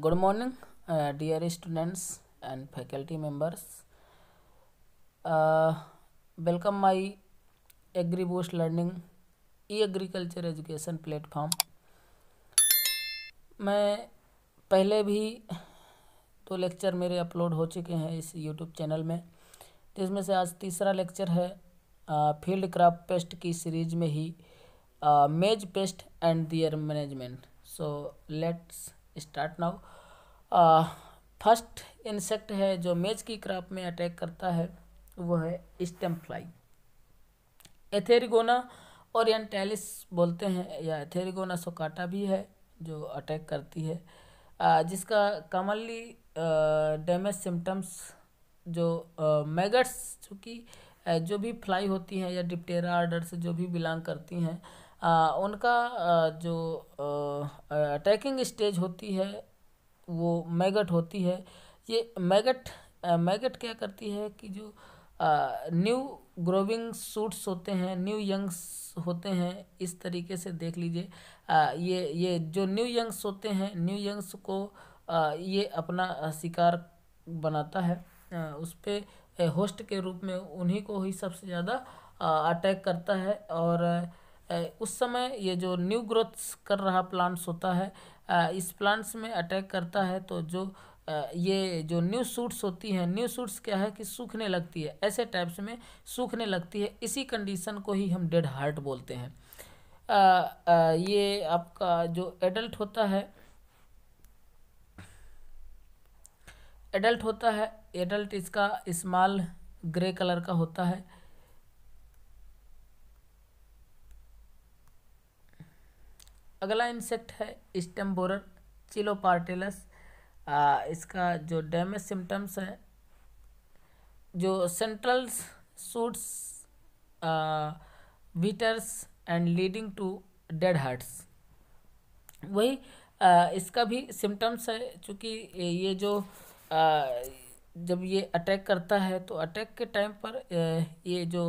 good morning dear students and faculty members welcome my agri boost learning e agriculture education platform मैं पहले भी तो lecture मेरे upload हो चुके हैं इस यूट्यूब चैनल में जिसमें से आज तीसरा लेक्चर है फील्ड क्रॉप पेस्ट की सीरीज में ही maize pest and their management so let's start now first insect है जो मेज की क्रॉप में अटैक करता है वो है स्टेम फ्लाई एथेरिगोना ओरिएंटालिस बोलते हैं या एथेरिगोना सोकाटा भी है जो अटैक करती है आ, जिसका कॉमनली डैमेज सिम्टम्स जो मैगट्स चूँकि जो भी फ्लाई होती हैं या डिप्टेरा आर्डर से जो भी बिलोंग करती हैं उनका जो अटैकिंग स्टेज होती है वो मैगट होती है ये मैगट मैगट क्या करती है कि जो न्यू ग्रोविंग सूट्स होते हैं न्यू यंग्स होते हैं इस तरीके से देख लीजिए ये ये जो न्यू यंग्स होते हैं न्यू यंग्स को आ, ये अपना शिकार बनाता है आ, उस पर होस्ट के रूप में उन्हीं को ही सबसे ज़्यादा अटैक करता है और उस समय ये जो न्यू ग्रोथ कर रहा प्लांट्स होता है इस प्लांट्स में अटैक करता है तो जो ये जो न्यू सूट्स होती हैं न्यू सूट्स क्या है कि सूखने लगती है ऐसे टाइप्स में सूखने लगती है इसी कंडीशन को ही हम डेड हार्ट बोलते हैं ये आपका जो एडल्ट होता है एडल्ट होता है एडल्ट इसका स्मॉल ग्रे कलर का होता है अगला इंसेक्ट है स्टम चिलोपार्टेलस इसका जो डैमेज सिम्टम्स है जो central shoots withers and leading to dead hearts वही आ, इसका भी सिम्टम्स है चूँकि ये जो आ, जब ये अटैक करता है तो अटैक के टाइम पर ये जो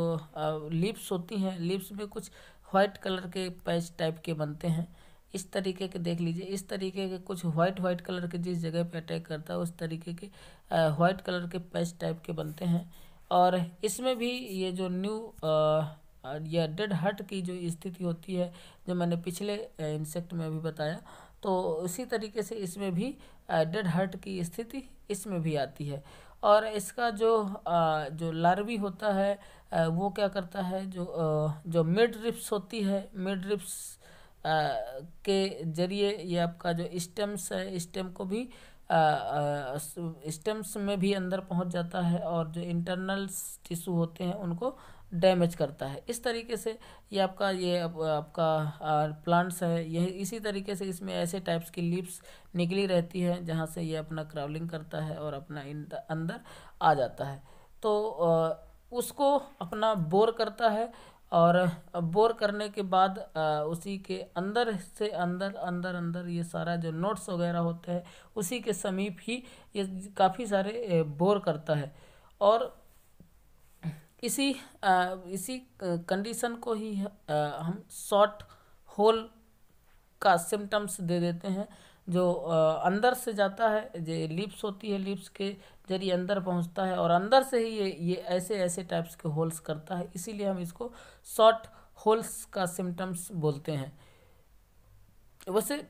लिप्स होती हैं लिप्स में कुछ वाइट कलर के पैच टाइप के बनते हैं इस तरीके के देख लीजिए इस तरीके के कुछ व्हाइट व्हाइट कलर के जिस जगह पे अटैक करता है उस तरीके के वाइट कलर के पैच टाइप के बनते हैं और इसमें भी ये जो न्यू या डेड हट की जो स्थिति होती है जो मैंने पिछले इंसेक्ट में भी बताया तो उसी तरीके से इसमें भी डेड हट की स्थिति इसमें भी आती है और इसका जो जो लार्वी होता है वो क्या करता है जो जो मिड रिप्स होती है मिड रिप्स के जरिए ये आपका जो स्टेम्स है स्टेम को भी स्टेम्स में भी अंदर पहुंच जाता है और जो इंटरनल टिश्यू होते हैं उनको डैमेज करता है इस तरीके से ये आपका ये आप, आपका प्लांट्स है यह इसी तरीके से इसमें ऐसे टाइप्स की लिप्स निकली रहती है जहाँ से ये अपना क्रावलिंग करता है और अपना अंदर आ जाता है तो उसको अपना बोर करता है और बोर करने के बाद उसी के अंदर से अंदर अंदर अंदर ये सारा जो नोट्स वगैरह होता है उसी के समीप ही ये काफ़ी सारे बोर करता है और इसी इसी कंडीशन को ही हम शॉर्ट होल का सिम्टम्स दे देते हैं जो अंदर से जाता है जो लिप्स होती है लिप्स के जरिए अंदर पहुंचता है और अंदर से ही ये ये ऐसे ऐसे टाइप्स के होल्स करता है इसीलिए हम इसको शॉर्ट होल्स का सिम्टम्स बोलते हैं वैसे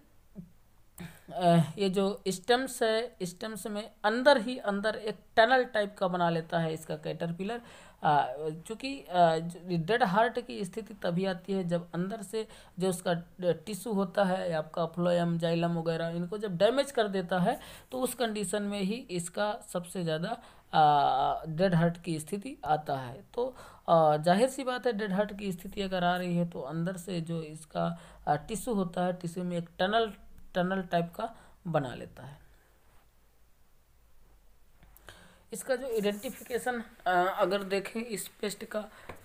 ये जो स्टम्स है स्टम्स में अंदर ही अंदर एक टनल टाइप का बना लेता है इसका कैटरपिलर चूँकि डेड हार्ट की स्थिति तभी आती है जब अंदर से जो उसका टिश्यू होता है आपका फ्लोयम जाइलम वगैरह इनको जब डैमेज कर देता है तो उस कंडीशन में ही इसका सबसे ज़्यादा डेड हार्ट की स्थिति आता है तो जाहिर सी बात है डेड हार्ट की स्थिति अगर आ रही है तो अंदर से जो इसका टिश्यू होता है टिश्यू में एक टनल टनल टाइप का बना लेता है इसका जो आइडेंटिफिकेशन अगर देखें इस पेस्ट का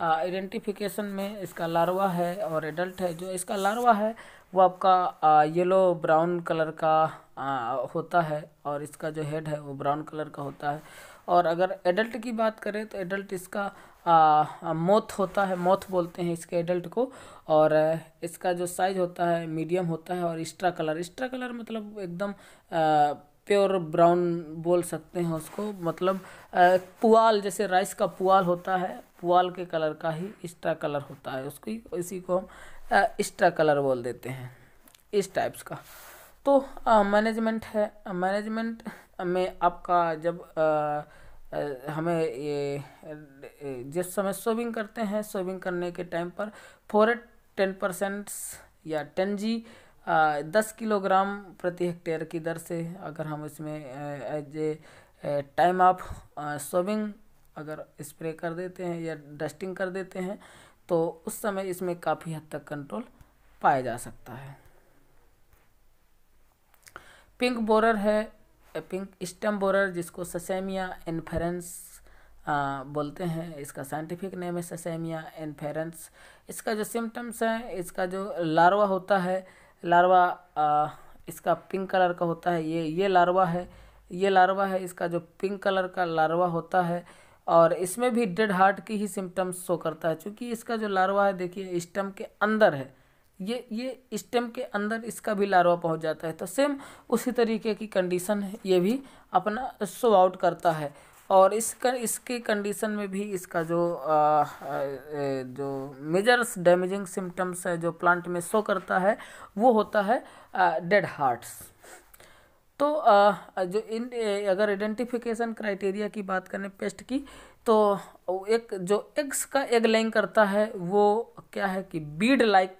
आइडेंटिफिकेशन में इसका लार्वा है और एडल्ट है जो इसका लार्वा है वो आपका आ, येलो ब्राउन कलर का आ, होता है और इसका जो हेड है वो ब्राउन कलर का होता है और अगर एडल्ट की बात करें तो एडल्ट इसका मोथ होता है मोथ बोलते हैं इसके एडल्ट को और इसका जो साइज होता है मीडियम होता है और एक्स्ट्रा कलर एक्स्ट्रा कलर मतलब एकदम आ, प्योर ब्राउन बोल सकते हैं उसको मतलब पुआल जैसे राइस का पुआल होता है पुआल के कलर का ही एक्स्ट्रा कलर होता है उसकी इसी को हम एक्स्ट्रा कलर बोल देते हैं इस टाइप्स का तो मैनेजमेंट है मैनेजमेंट में आपका जब आ, हमें ये जिस समय सोविंग करते हैं सोविंग करने के टाइम पर फोर टेन परसेंट्स या टेन जी दस किलोग्राम प्रति हेक्टेयर की दर से अगर हम इसमें as a time of sowing अगर स्प्रे कर देते हैं या डस्टिंग कर देते हैं तो उस समय इसमें काफ़ी हद तक कंट्रोल पाया जा सकता है पिंक बोरर है पिंक स्टम बोरर जिसको ससेमिया इन्फेरेंस बोलते हैं इसका साइंटिफिक नेम है ससेमिया इन्फेरेंस इसका जो सिम्टम्स हैं इसका जो लार्वा होता है लार्वा आ, इसका पिंक कलर का होता है ये ये लार्वा है ये लार्वा है इसका जो पिंक कलर का लार्वा होता है और इसमें भी डेड हार्ट की ही सिम्टम्स शो करता है क्योंकि इसका जो लार्वा है देखिए स्टम के अंदर है ये ये स्टेम के अंदर इसका भी लार्वा पहुंच जाता है तो सेम उसी तरीके की कंडीशन ये भी अपना शो आउट करता है और इस कर, इसकी कंडीशन में भी इसका जो आ, जो मेजर्स डैमेजिंग सिम्टम्स है जो प्लांट में शो करता है वो होता है डेड हार्ट्स तो आ, जो इन अगर आइडेंटिफिकेशन क्राइटेरिया की बात करें पेस्ट की तो एक जो एग्स का एग लेंग करता है वो क्या है कि बीड लाइक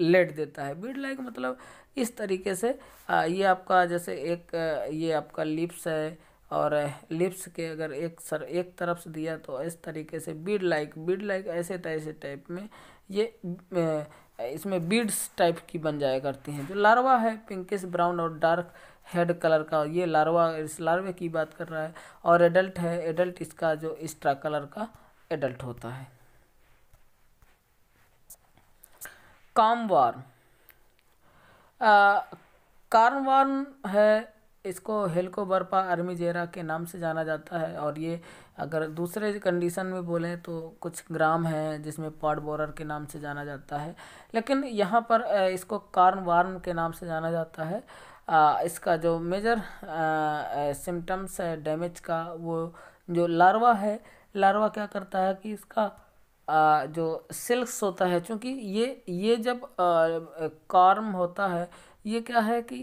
लेट देता है बीड लाइक मतलब इस तरीके से आ, ये आपका जैसे एक ये आपका लिप्स है और लिप्स के अगर एक सर एक तरफ से दिया तो इस तरीके से बीड लाइक बीड लाइक ऐसे तैसे टाइप में ये इसमें बीड्स टाइप की बन जाया करती हैं जो लार्वा है पिंकिश ब्राउन और डार्क हेड कलर का ये लार्वा इस लार्वे की बात कर रहा है और एडल्ट है एडल्ट इसका जो एक्स्ट्रा कलर का एडल्ट होता है कॉमवार कार्नवार्न है इसको हेल्को बर्पा आर्मी जेरा के नाम से जाना जाता है और ये अगर दूसरे कंडीशन में बोलें तो कुछ ग्राम हैं जिसमें पॉड बोरर के नाम से जाना जाता है लेकिन यहाँ पर इसको कार्न वार्म के नाम से जाना जाता है आ, इसका जो मेजर सिम्टम्स है डैमेज का वो जो लार्वा है लार्वा क्या करता है कि इसका आ, जो सिल्क्स होता है क्योंकि ये ये जब कार्म होता है ये क्या है कि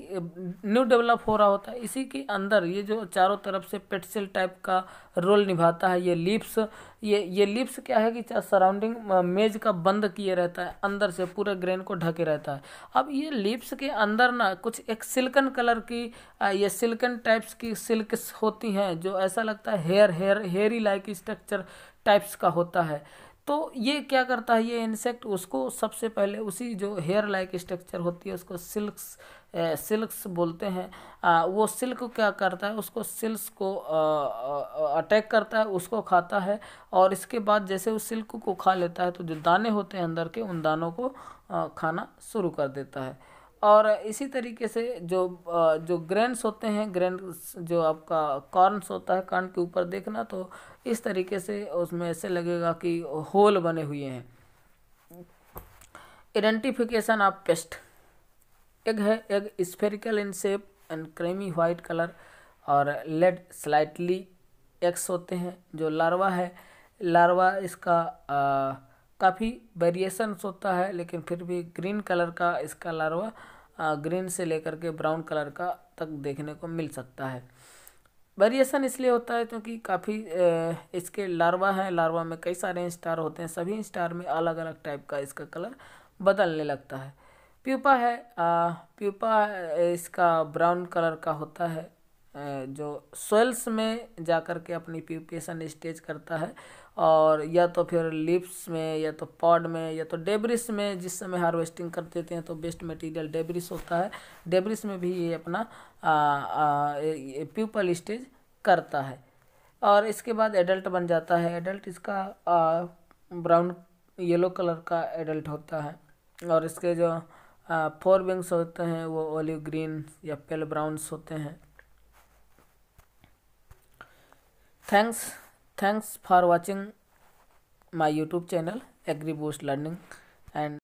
न्यू डेवलप हो रहा होता है इसी के अंदर ये जो चारों तरफ से पेटसेल टाइप का रोल निभाता है ये लिप्स ये ये लिप्स क्या है कि सराउंडिंग मेज का बंद किए रहता है अंदर से पूरे ग्रेन को ढके रहता है अब ये लिप्स के अंदर ना कुछ एक सिल्कन कलर की ये सिल्कन टाइप्स की सिल्क होती हैं जो ऐसा लगता है hair hair hairy like structure types का होता है तो ये क्या करता है ये इंसेक्ट उसको सबसे पहले उसी जो हेयर लाइक स्ट्रक्चर होती है उसको सिल्क्स सिल्क्स बोलते हैं वो सिल्क क्या करता है उसको सिल्क्स को अटैक करता है उसको खाता है और इसके बाद जैसे उस सिल्क को खा लेता है तो जो दाने होते हैं अंदर के उन दानों को खाना शुरू कर देता है और इसी तरीके से जो जो ग्रेन्स होते हैं ग्रेन जो आपका कॉर्नस होता है कॉर्न के ऊपर देखना तो इस तरीके से उसमें ऐसे लगेगा कि होल बने हुए हैं आइडेंटिफिकेशन ऑफ पेस्ट एग है egg spherical in shape and creamy white colour और लेड स्लाइटली एक्स होते हैं जो लार्वा है लार्वा इसका आ, काफ़ी वेरिएशन होता है लेकिन फिर भी ग्रीन कलर का इसका लार्वा ग्रीन से लेकर के ब्राउन कलर का तक देखने को मिल सकता है वेरिएशन इसलिए होता है क्योंकि काफ़ी इसके लार्वा हैं लार्वा में कई सारे स्टार होते हैं सभी स्टार में अलग अलग टाइप का इसका कलर बदलने लगता है प्यूपा है आ, प्यूपा इसका ब्राउन कलर का होता है जो सोइल्स में जा कर के अपनी प्यूपेशन स्टेज करता है और या तो फिर लिप्स में या तो पॉड में या तो डेब्रिस में जिस समय हार्वेस्टिंग कर देते हैं तो बेस्ट मटेरियल डेब्रिस होता है डेब्रिस में भी ये अपना प्यूपल स्टेज करता है और इसके बाद एडल्ट बन जाता है एडल्ट इसका ब्राउन येलो कलर का एडल्ट होता है और इसके जो फोर विंग्स होते हैं वो ओलिव ग्रीन या पेल ब्राउन्स होते हैं thanks thanks for watching my youtube channel agriboost learning and